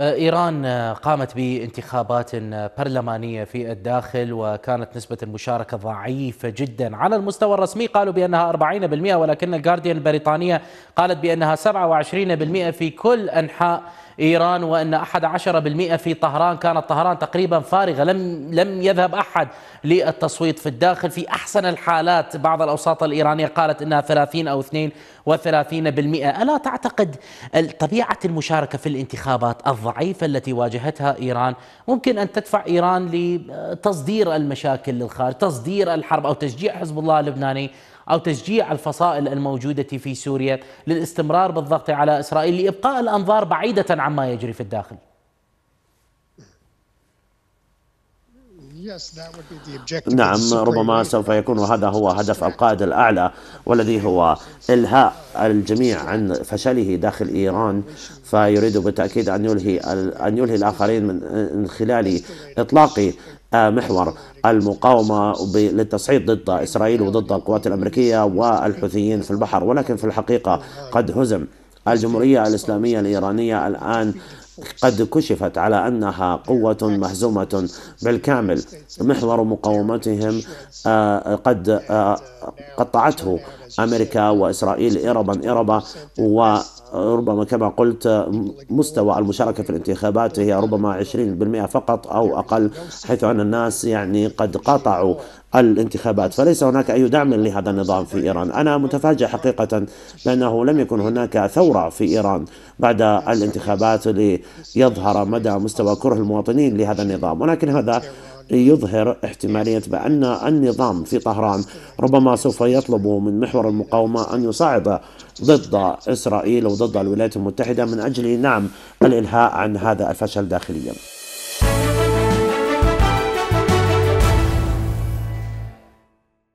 آه، إيران آه، قامت بانتخابات آه، برلمانية في الداخل وكانت نسبة المشاركة ضعيفة جدا على المستوى الرسمي قالوا بأنها 40% ولكن الجارديان البريطانية قالت بأنها 27% في كل أنحاء إيران وأن 11% في طهران كانت طهران تقريبا فارغة لم لم يذهب أحد للتصويت في الداخل في أحسن الحالات بعض الأوساط الإيرانية قالت أنها 30 أو 32 ألا تعتقد طبيعة المشاركة في الانتخابات الضعيفة التي واجهتها إيران ممكن أن تدفع إيران لتصدير المشاكل للخارج تصدير الحرب أو تشجيع حزب الله اللبناني أو تشجيع الفصائل الموجودة في سوريا للاستمرار بالضغط على إسرائيل لإبقاء الأنظار بعيدة عما يجري في الداخل نعم ربما سوف يكون هذا هو هدف القائد الأعلى والذي هو إلهاء الجميع عن فشله داخل إيران فيريد بالتأكيد أن يلهي أن يلهي الآخرين من خلال إطلاق محور المقاومة للتصعيد ضد إسرائيل وضد القوات الأمريكية والحوثيين في البحر ولكن في الحقيقة قد هزم الجمهورية الإسلامية الإيرانية الآن قد كشفت على أنها قوة مهزومة بالكامل محور مقاومتهم آه، قد آه، قطعته أمريكا وإسرائيل إربا إربا و ربما كما قلت مستوى المشاركة في الانتخابات هي ربما 20% فقط أو أقل حيث أن الناس يعني قد قطعوا الانتخابات فليس هناك أي دعم لهذا النظام في إيران أنا متفاجئ حقيقة بأنه لم يكن هناك ثورة في إيران بعد الانتخابات ليظهر مدى مستوى كره المواطنين لهذا النظام ولكن هذا يظهر احتمالية بأن النظام في طهران ربما سوف يطلب من محور المقاومة أن يصعد ضد إسرائيل وضد الولايات المتحدة من أجل نعم الإلهاء عن هذا الفشل داخليا